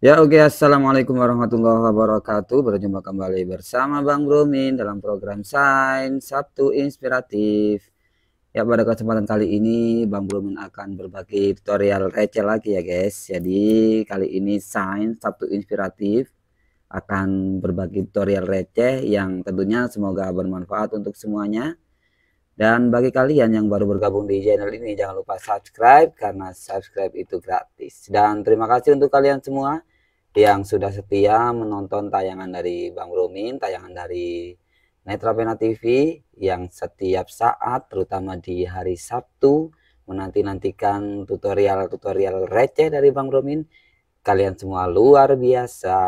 Ya oke okay. Assalamualaikum warahmatullahi wabarakatuh Berjumpa kembali bersama Bang Bromin dalam program Sains Sabtu Inspiratif Ya pada kesempatan kali ini Bang Bromin akan berbagi tutorial receh lagi ya guys Jadi kali ini Sains Sabtu Inspiratif akan berbagi tutorial receh yang tentunya semoga bermanfaat untuk semuanya Dan bagi kalian yang baru bergabung di channel ini jangan lupa subscribe karena subscribe itu gratis Dan terima kasih untuk kalian semua yang sudah setia menonton tayangan dari Bang Romin, tayangan dari Netrapena TV yang setiap saat terutama di hari Sabtu menanti-nantikan tutorial-tutorial receh dari Bang Romin. Kalian semua luar biasa.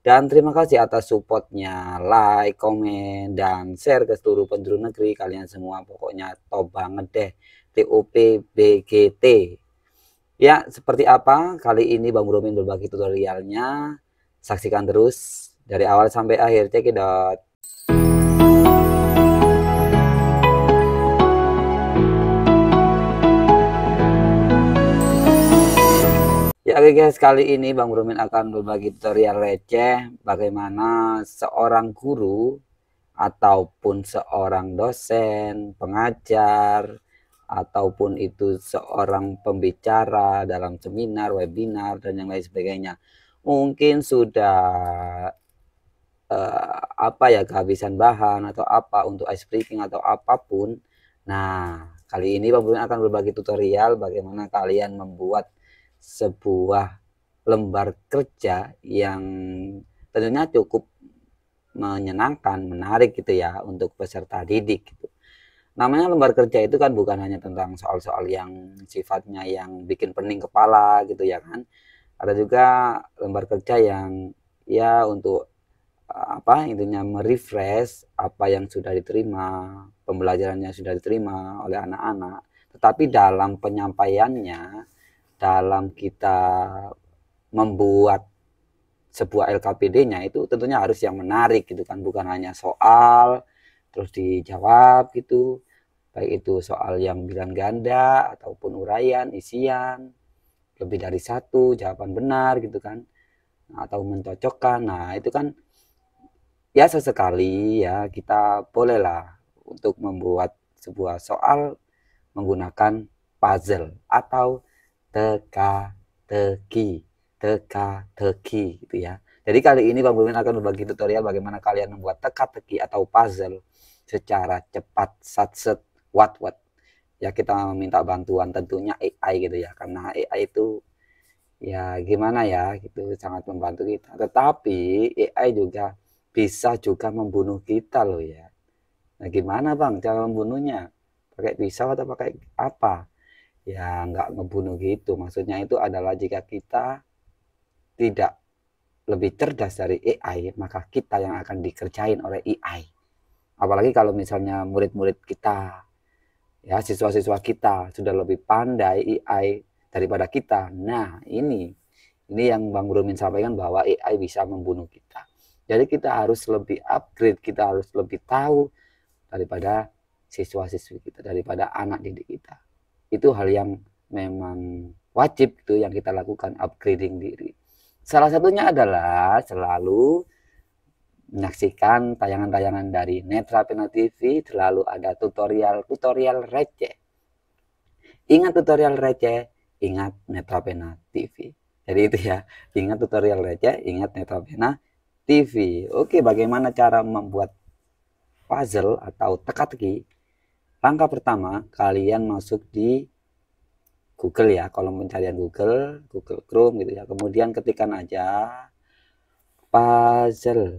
Dan terima kasih atas supportnya, like, komen, dan share ke seluruh penjuru negeri. Kalian semua pokoknya top banget deh. TOP BGT Ya, seperti apa kali ini Bang Romin berbagi tutorialnya. Saksikan terus dari awal sampai akhir. Cekidot. Ya oke guys, kali ini Bang Romin akan berbagi tutorial receh bagaimana seorang guru ataupun seorang dosen, pengajar, ataupun itu seorang pembicara dalam seminar, webinar dan yang lain sebagainya. Mungkin sudah eh, apa ya kehabisan bahan atau apa untuk ice breaking atau apapun. Nah, kali ini Pak Bumi akan berbagi tutorial bagaimana kalian membuat sebuah lembar kerja yang tentunya cukup menyenangkan, menarik gitu ya untuk peserta didik gitu namanya lembar kerja itu kan bukan hanya tentang soal-soal yang sifatnya yang bikin pening kepala gitu ya kan ada juga lembar kerja yang ya untuk eh, apa intinya merefresh apa yang sudah diterima pembelajarannya sudah diterima oleh anak-anak tetapi dalam penyampaiannya dalam kita membuat sebuah LKPD-nya itu tentunya harus yang menarik gitu kan bukan hanya soal terus dijawab gitu baik itu soal yang bilang ganda ataupun uraian, isian, lebih dari satu jawaban benar gitu kan, atau mencocokkan. Nah itu kan ya sesekali ya kita bolehlah untuk membuat sebuah soal menggunakan puzzle atau teka-teki, teka-teki gitu ya. Jadi kali ini Bang Bumin akan berbagi tutorial bagaimana kalian membuat teka-teki atau puzzle secara cepat, satset, what what ya kita meminta bantuan tentunya AI gitu ya karena AI itu ya gimana ya gitu sangat membantu kita tetapi AI juga bisa juga membunuh kita loh ya nah gimana bang cara membunuhnya pakai pisau atau pakai apa ya nggak ngebunuh gitu maksudnya itu adalah jika kita tidak lebih cerdas dari AI maka kita yang akan dikerjain oleh AI apalagi kalau misalnya murid-murid kita ya siswa-siswa kita sudah lebih pandai AI daripada kita. Nah, ini ini yang Bang Rumin sampaikan bahwa AI bisa membunuh kita. Jadi kita harus lebih upgrade, kita harus lebih tahu daripada siswa-siswi kita, daripada anak didik kita. Itu hal yang memang wajib itu yang kita lakukan upgrading diri. Salah satunya adalah selalu menyaksikan tayangan-tayangan dari Netra Pena TV, selalu ada tutorial-tutorial receh. Ingat tutorial receh, ingat Netra Pena TV. Jadi itu ya, ingat tutorial receh, ingat Netra Pena TV. Oke, bagaimana cara membuat puzzle atau teka-teki? Langkah pertama, kalian masuk di Google ya, kolom pencarian Google, Google Chrome gitu ya. Kemudian ketikkan aja puzzle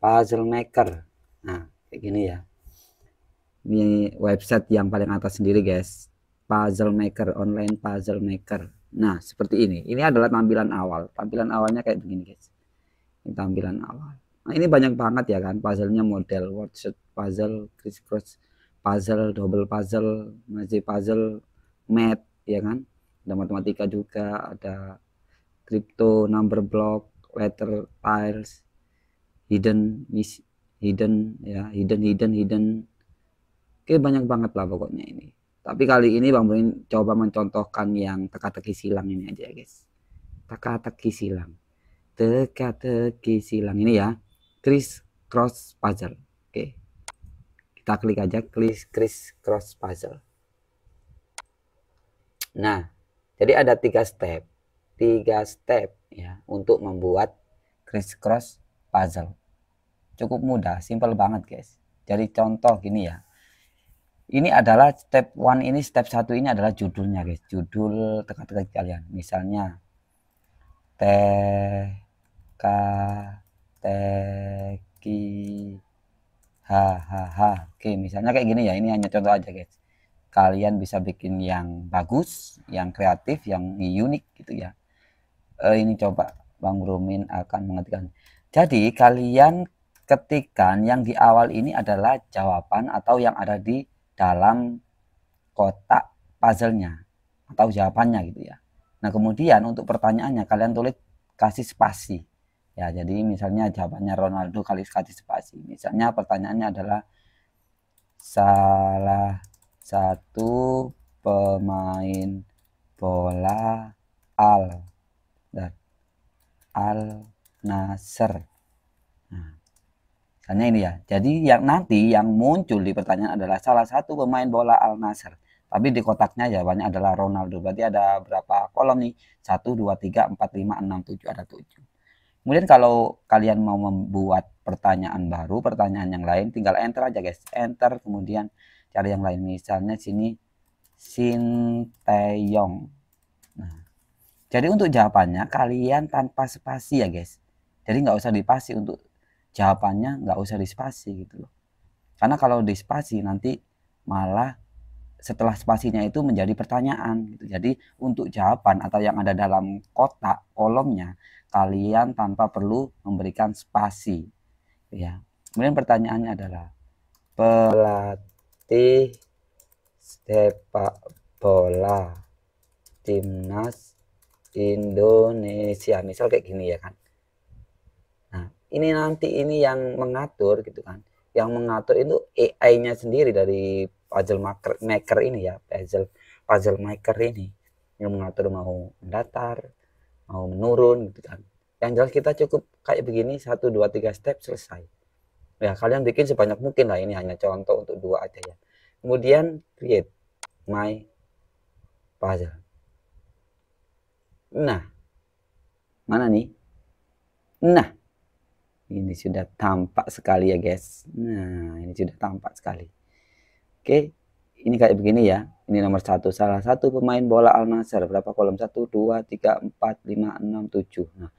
puzzle maker nah kayak gini ya ini website yang paling atas sendiri guys puzzle maker online puzzle maker nah seperti ini ini adalah tampilan awal tampilan awalnya kayak begini guys ini tampilan awal nah ini banyak banget ya kan puzzlenya model wordsheet puzzle crisscross puzzle double puzzle masih puzzle math ya kan ada matematika juga ada crypto number block letter tiles hidden mis hidden ya hidden hidden hidden Oke banyak banget lah pokoknya ini tapi kali ini Bang Bonin coba mencontohkan yang teka-teki silang ini aja ya guys teka-teki silang teka-teki silang ini ya Chris cross puzzle oke kita klik aja Chris Chris cross puzzle nah jadi ada tiga step tiga step ya untuk membuat Chris cross puzzle cukup mudah simple banget guys jadi contoh gini ya ini adalah step one ini step satu ini adalah judulnya guys judul teka-teki kalian misalnya teka-teki hahaha oke misalnya kayak gini ya ini hanya contoh aja guys kalian bisa bikin yang bagus, yang kreatif, yang unik gitu ya. E, ini coba Bang Rumin akan mengetikkan. Jadi kalian ketikan yang di awal ini adalah jawaban atau yang ada di dalam kotak puzzle-nya atau jawabannya gitu ya. Nah, kemudian untuk pertanyaannya kalian tulis kasih spasi. Ya, jadi misalnya jawabannya Ronaldo kali kasih spasi. Misalnya pertanyaannya adalah salah satu pemain bola Al dan Al Nasr Misalnya ini ya. Jadi yang nanti yang muncul di pertanyaan adalah salah satu pemain bola Al Nasr. Tapi di kotaknya jawabannya adalah Ronaldo. Berarti ada berapa kolom nih? 1, 2, 3, 4, 5, 6, 7. Ada 7. Kemudian kalau kalian mau membuat pertanyaan baru, pertanyaan yang lain, tinggal enter aja guys. Enter, kemudian cari yang lain. Misalnya sini, Sinteyong. Nah, jadi untuk jawabannya, kalian tanpa spasi ya guys. Jadi nggak usah dipasi untuk jawabannya nggak usah di spasi gitu loh karena kalau di spasi nanti malah setelah spasinya itu menjadi pertanyaan gitu. jadi untuk jawaban atau yang ada dalam kotak kolomnya kalian tanpa perlu memberikan spasi ya kemudian pertanyaannya adalah pelatih sepak bola timnas Indonesia misal kayak gini ya kan ini nanti ini yang mengatur gitu kan yang mengatur itu AI-nya sendiri dari puzzle maker, maker ini ya puzzle puzzle maker ini yang mengatur mau mendatar mau menurun gitu kan yang jelas kita cukup kayak begini satu dua tiga step selesai ya kalian bikin sebanyak mungkin lah ini hanya contoh untuk dua aja ya kemudian create my puzzle nah mana nih nah ini sudah tampak sekali ya guys nah ini sudah tampak sekali oke ini kayak begini ya ini nomor satu salah satu pemain bola Al Nasr berapa kolom satu dua tiga empat lima enam tujuh nah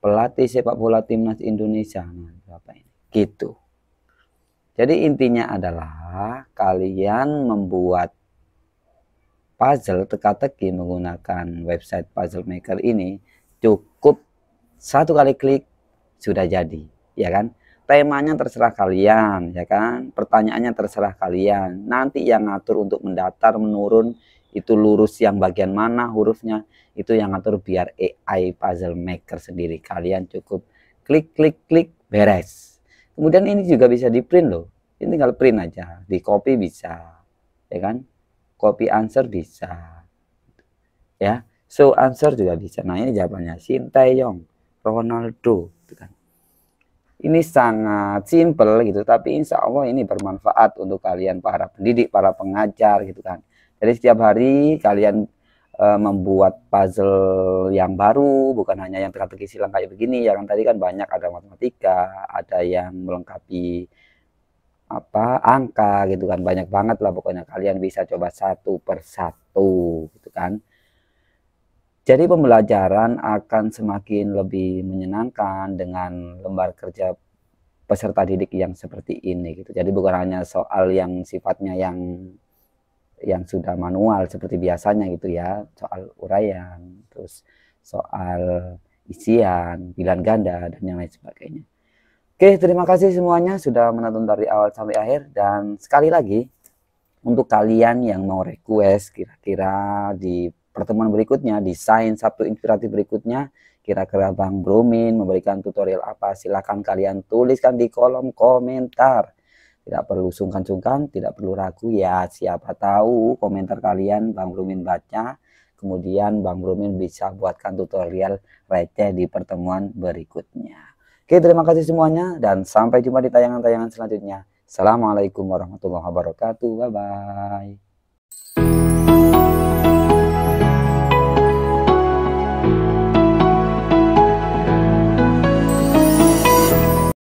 pelatih sepak bola timnas Indonesia nah berapa ini gitu jadi intinya adalah kalian membuat puzzle teka-teki menggunakan website puzzle maker ini cukup satu kali klik sudah jadi, ya kan? Temanya terserah kalian, ya kan? Pertanyaannya terserah kalian. Nanti yang ngatur untuk mendatar, menurun, itu lurus yang bagian mana hurufnya, itu yang ngatur biar AI puzzle maker sendiri. Kalian cukup klik, klik, klik, beres. Kemudian ini juga bisa di print loh. Ini tinggal print aja, di copy bisa, ya kan? Copy answer bisa, ya. So answer juga bisa. Nah ini jawabannya Sintayong. Ronaldo gitu kan. Ini sangat simpel gitu, tapi insya Allah ini bermanfaat untuk kalian para pendidik, para pengajar gitu kan. Jadi setiap hari kalian e, membuat puzzle yang baru, bukan hanya yang teka-teki silang kayak begini. Yang tadi kan banyak ada matematika, ada yang melengkapi apa angka gitu kan banyak banget lah pokoknya kalian bisa coba satu persatu gitu kan jadi pembelajaran akan semakin lebih menyenangkan dengan lembar kerja peserta didik yang seperti ini gitu. Jadi bukan hanya soal yang sifatnya yang yang sudah manual seperti biasanya gitu ya, soal uraian, terus soal isian, bilan ganda dan yang lain sebagainya. Oke, terima kasih semuanya sudah menonton dari awal sampai akhir dan sekali lagi untuk kalian yang mau request kira-kira di pertemuan berikutnya, desain Sabtu inspiratif berikutnya, kira-kira Bang Brumin memberikan tutorial apa? Silahkan kalian tuliskan di kolom komentar. Tidak perlu sungkan-sungkan, tidak perlu ragu ya. Siapa tahu komentar kalian Bang Brumin baca. Kemudian Bang Brumin bisa buatkan tutorial receh di pertemuan berikutnya. Oke, terima kasih semuanya dan sampai jumpa di tayangan-tayangan selanjutnya. Assalamualaikum warahmatullahi wabarakatuh. Bye-bye.